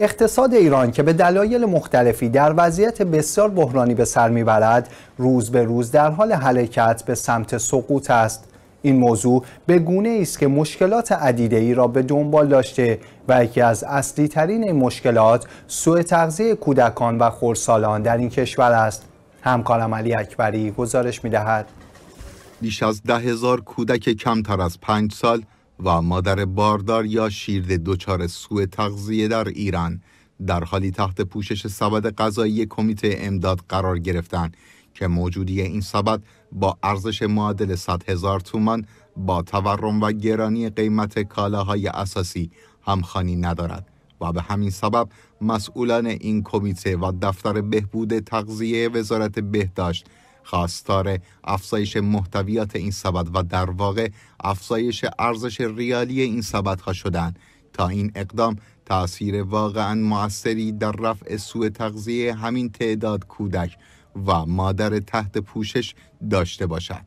اقتصاد ایران که به دلایل مختلفی در وضعیت بسیار بحرانی به سر میبرد روز به روز در حال حرکت به سمت سقوط است این موضوع به گونه ای است که مشکلات عدیده ای را به دنبال داشته و یکی از اصلی ترین این مشکلات سوء تغذیه کودکان و خورسالان در این کشور است همکارم علی اکبری گزارش میدهد بیش از ده هزار کودک کمتر از پنج سال و مادر باردار یا شیرده دچار سوء تغذیه در ایران در حالی تحت پوشش سبد غذایی کمیته امداد قرار گرفتند که موجودی این سبد با ارزش معادل 100 هزار تومان با تورم و گرانی قیمت کالاهای اساسی همخانی ندارد و به همین سبب مسئولان این کمیته و دفتر بهبود تغذیه وزارت بهداشت خواستار افزایش محتویات این سبد و در واقع افزایش ارزش ریالی این سبدها شدند تا این اقدام تاثیر واقعا موثری در رفع سوء تغذیه همین تعداد کودک و مادر تحت پوشش داشته باشد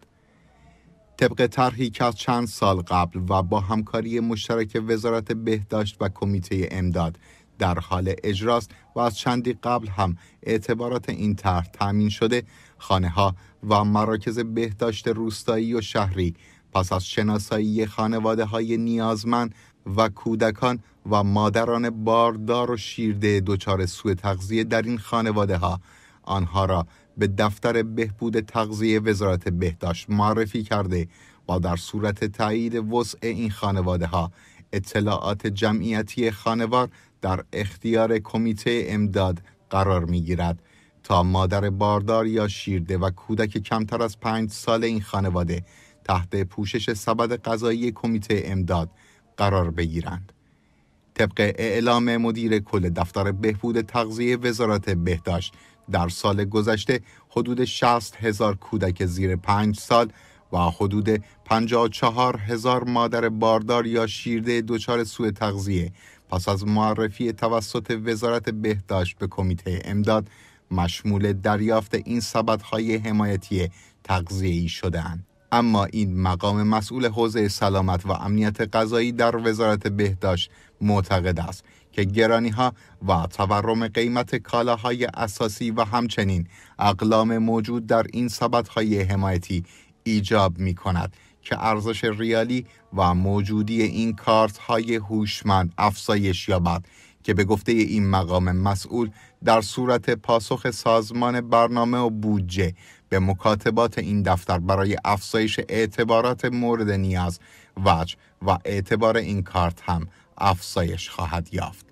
طبق طرحی که از چند سال قبل و با همکاری مشترک وزارت بهداشت و کمیته امداد در حال اجراست و از چندی قبل هم اعتبارات این طرح تامین شده خانه ها و مراکز بهداشت روستایی و شهری پس از شناسایی خانواده های نیازمند و کودکان و مادران باردار و شیرده دچار سوء تغذیه در این خانواده ها آنها را به دفتر بهبود تغذیه وزارت بهداشت معرفی کرده و در صورت تایید وسع این خانواده ها اطلاعات جمعیتی خانوار در اختیار کمیته امداد قرار می گیرد تا مادر باردار یا شیرده و کودک کمتر از پنج سال این خانواده تحت پوشش سبد غذایی کمیته امداد قرار بگیرند. طبق اعلام مدیر کل دفتر بهبود تغذیه وزارت بهداشت در سال گذشته حدود 60 هزار کودک زیر پنج سال و حدود 54 هزار مادر باردار یا شیرده دچار سوء تغذیه پس از معرفی توسط وزارت بهداشت به کمیته امداد مشمول دریافت این سبدهای حمایتی ای شدند. اما این مقام مسئول حوزه سلامت و امنیت غذایی در وزارت بهداشت معتقد است که گرانی ها و تورم قیمت کالاهای اساسی و همچنین اقلام موجود در این سبدهای حمایتی ایجاب می کند که ارزش ریالی و موجودی این کارت های هوشمند افزایش یابد که به گفته این مقام مسئول در صورت پاسخ سازمان برنامه و بودجه به مکاتبات این دفتر برای افزایش اعتبارات مورد نیاز وجه و اعتبار این کارت هم افزایش خواهد یافت.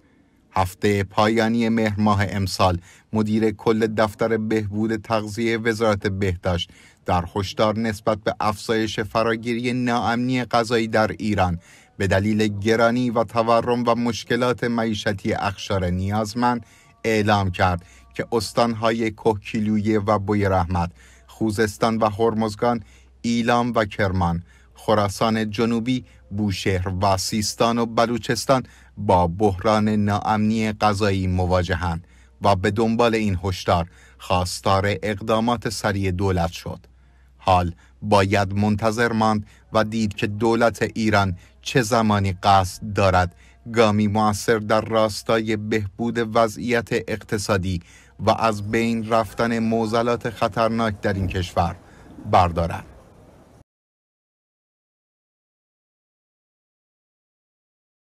هفته پایانی مهر ماه امسال مدیر کل دفتر بهبود تغذیه وزارت بهداشت در هشدار نسبت به افزایش فراگیری ناامنی غذایی در ایران به دلیل گرانی و تورم و مشکلات معیشتی اخشار نیازمند اعلام کرد که استانهای کوهکیلویه و بوی رحمت، خوزستان و هرمزگان، ایلام و کرمان، خراسان جنوبی، بوشهر و سیستان و بلوچستان با بحران ناامنی غذایی مواجهند و به دنبال این هشدار خواستار اقدامات سریع دولت شد. حال باید منتظر ماند و دید که دولت ایران چه زمانی قصد دارد گامی موثر در راستای بهبود وضعیت اقتصادی و از بین رفتن موزلات خطرناک در این کشور بردارد.